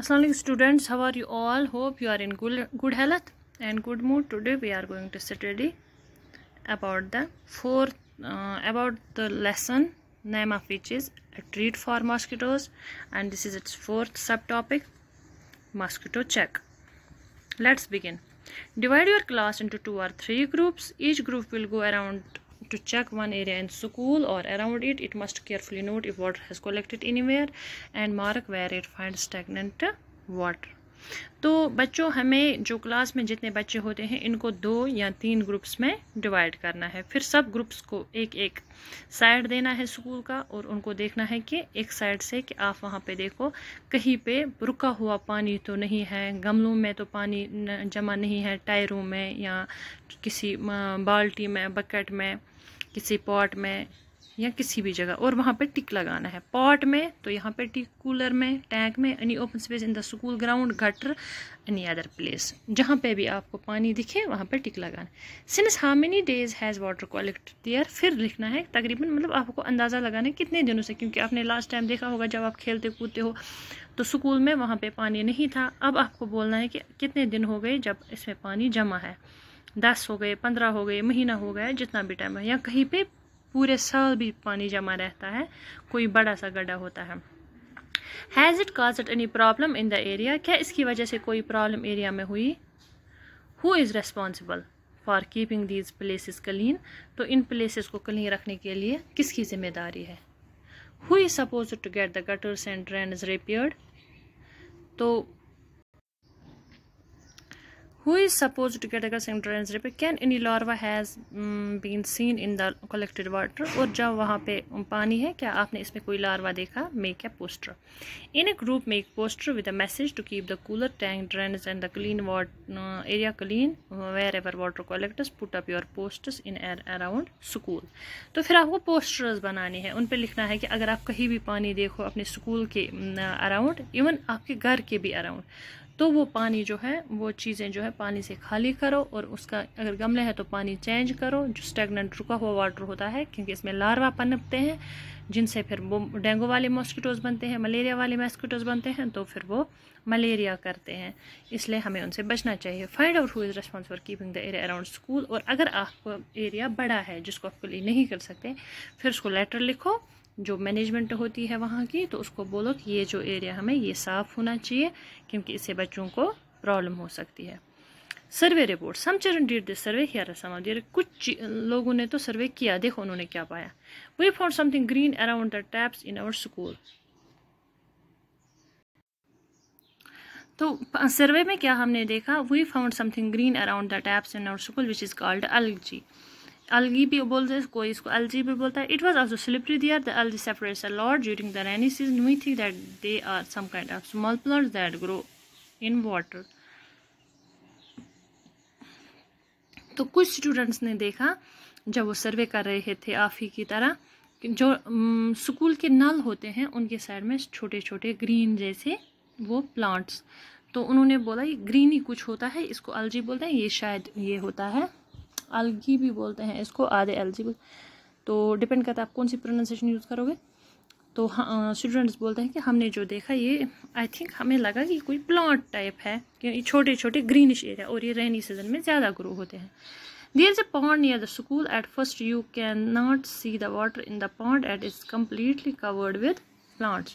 Assalamualaikum students how are you all hope you are in good good health and good mood today we are going to study about the fourth uh, about the lesson name of which is a treat for mosquitoes and this is its fourth subtopic mosquito check let's begin divide your class into two or three groups each group will go around to check one area in school or around it it must carefully note if water has collected anywhere and mark where it finds stagnant water तो बच्चों हमें जो class में जितने बच्चे होते हैं इनको दो या तीन ग्रुप्स में डिवाइड करना है फिर सब ग्रुप्स को एक एक साइड देना है स्कूल का और उनको देखना है कि एक साइड से कि आप वहाँ पे देखो कहीं पे रुका हुआ पानी तो नहीं है गमलों में तो पानी जमा नहीं है टायरों में या किसी बाल्टी में बकेट में किसी पॉट में या किसी भी जगह और वहाँ पे टिक लगाना है पॉट में तो यहाँ पे टिक कूलर में टैंक में any open space in the school ground gutter any other place जहाँ पे भी आपको पानी दिखे वहाँ पे टिक लगाना since how many days has water collect there फिर लिखना है तकरीबन मतलब आपको अंदाज़ा लगाना है कितने दिनों से क्योंकि आपने लास्ट टाइम देखा होगा जब आप खेलते कूदते हो तो स्कूल में वहाँ पर पानी नहीं था अब आपको बोलना है कि कितने दिन हो गए जब इसमें पानी जमा है दस हो गए पंद्रह हो गए महीना हो गया जितना भी टाइम है या कहीं पे पूरे साल भी पानी जमा रहता है कोई बड़ा सा गड्ढा होता है has it cause any problem in the area क्या इसकी वजह से कोई प्रॉब्लम एरिया में हुई who is responsible for keeping these places clean तो इन प्लेसेस को क्लीन रखने के लिए किसकी जिम्मेदारी है who is suppose to get the gutters and drain repaired तो who is suppose to get अगर सेंट्रल एंसरी पे can any larva has been seen in the collected water और जब वहाँ पे पानी है क्या आपने इसमें कोई लार्वा देखा make a poster in a group make poster with a message to keep the cooler tank drainage and the clean area clean wherever water collectors put up your posters in air around school तो फिर आपको posters बनाने हैं उन पर लिखना है कि अगर आप कहीं भी पानी देखो अपने स्कूल के अराउंड mm, इवन आपके घर के भी अराउंड तो वो पानी जो है वो चीज़ें जो है पानी से खाली करो और उसका अगर गमले है तो पानी चेंज करो जो स्टेगनेंट रुका हुआ वाटर होता है क्योंकि इसमें लार्वा पनपते हैं जिनसे फिर वो डेंगू वाले मॉस्किटोज़ बनते हैं मलेरिया वाले मॉस्किटोज़ बनते हैं तो फिर वो मलेरिया करते हैं इसलिए हमें उनसे बचना चाहिए find out who is response for keeping the area around school और अगर आपको एरिया बड़ा है जिसको आप क्लीन नहीं कर सकते फिर उसको लेटर लिखो जो मैनेजमेंट होती है वहाँ की तो उसको बोलो कि ये जो एरिया हमें ये साफ़ होना चाहिए क्योंकि इससे बच्चों को प्रॉब्लम हो सकती है survey report some children this survey here some of कुछ लोगों ने तो सर्वे किया देखो उन्होंने क्या पाया we found something green around the taps in our school तो सर्वे में क्या हमने देखा we found something green around the taps in our school which is called जी अलगी भी बोलते हैं कोई इसको एलजी भी बोलता है it was also slippery there the algae spreads a lot during the rainy season we think that they are some kind of small plants that grow in water तो कुछ स्टूडेंट्स ने देखा जब वो सर्वे कर रहे थे आफी की तरह जो स्कूल के नल होते हैं उनके साइड में छोटे छोटे ग्रीन जैसे वो प्लांट्स तो उन्होंने बोला ये ग्रीन ही कुछ होता है इसको अलजी बोलते हैं ये शायद ये होता है अलगी भी बोलते हैं इसको आधे एलिजिबल तो डिपेंड करता है आप कौन सी प्रोनाउंसिएशन यूज़ करोगे तो स्टूडेंट्स हाँ, बोलते हैं कि हमने जो देखा ये आई थिंक हमें लगा कि कोई प्लांट टाइप है क्योंकि छोटे छोटे ग्रीनिश एरिया और ये रेनी सीजन में ज़्यादा ग्रो होते हैं there is a pond near the school at first you can not see the water in the pond it is completely covered with plants.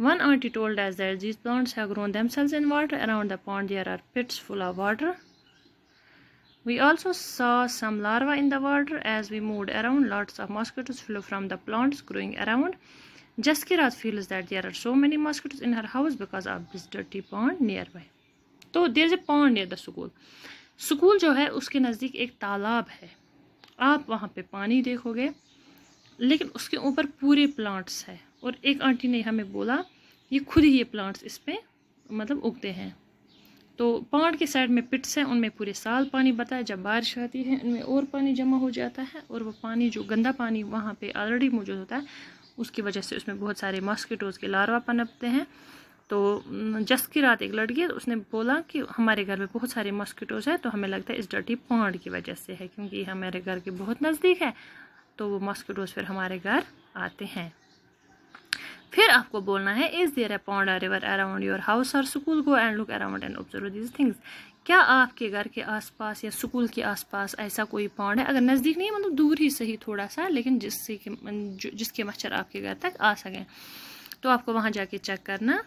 One auntie told us that these plants have grown themselves in water around the pond there are pits full of water We also saw some larvae in the water as we moved around. Lots of mosquitoes flew from the plants growing around. Jaskirat feels that there are so many mosquitoes in her house because of this dirty pond nearby. So there is a pond near the school school जो है उसके नज़दीक एक तालाब है आप वहाँ पे पानी देखोगे लेकिन उसके ऊपर पूरे प्लांट्स है और एक आंटी ने हमें बोला ये खुद ही ये प्लांट्स इस पर मतलब उगते हैं तो पहाड़ के साइड में पिट्स हैं उनमें पूरे साल पानी बता है जब बारिश आती है उनमें और पानी जमा हो जाता है और वो पानी जो गंदा पानी वहाँ पे ऑलरेडी मौजूद होता है उसकी वजह से उसमें बहुत सारे मॉस्किटोज़ के लारवा पनपते हैं तो जस की रात एक लड़की है तो उसने बोला कि हमारे घर में बहुत सारे मॉस्किटोज़ हैं तो हमें लगता है इस डटी पहाड़ की वजह से है क्योंकि हमारे घर के बहुत नज़दीक है तो वो मॉस्किटोज़ फिर हमारे घर आते हैं फिर आपको बोलना है is there a pond or river around your house और school go and look around and observe these things क्या आपके घर के आसपास या स्कूल के आसपास ऐसा कोई पॉन्ड है अगर नज़दीक नहीं है मतलब दूर ही सही थोड़ा सा लेकिन जिससे कि जिसके मच्छर आपके घर तक आ सकें तो आपको वहाँ जाके चेक करना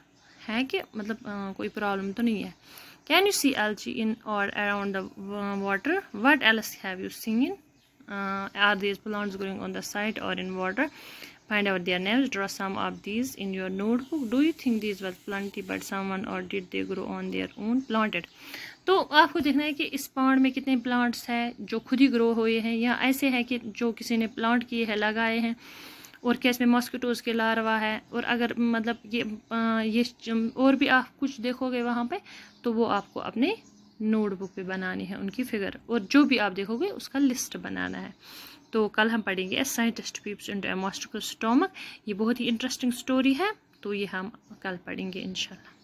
है कि मतलब आ, कोई प्रॉब्लम तो नहीं है can you see algae in और around the water what else have you seen are these plants growing on the side और in water find out their names draw some of these in your notebook do you think these were plenty but someone or did they grow on their own planted तो आपको देखना है कि इस pond में कितने plants हैं जो खुद ही ग्रो हुए हैं या ऐसे हैं कि जो किसी ने प्लांट किए हैं लगाए हैं और क्या इसमें मॉस्किटोज़ के लार्वा है और अगर मतलब ये ये और भी आप कुछ देखोगे वहाँ पे तो वो आपको अपने नोटबुक पे बनानी है उनकी फिगर और जो भी आप देखोगे उसका लिस्ट बनाना है तो कल हम पढ़ेंगे as scientist peeps into a stomach ये बहुत ही इंटरेस्टिंग स्टोरी है तो ये हम कल पढ़ेंगे इनशाला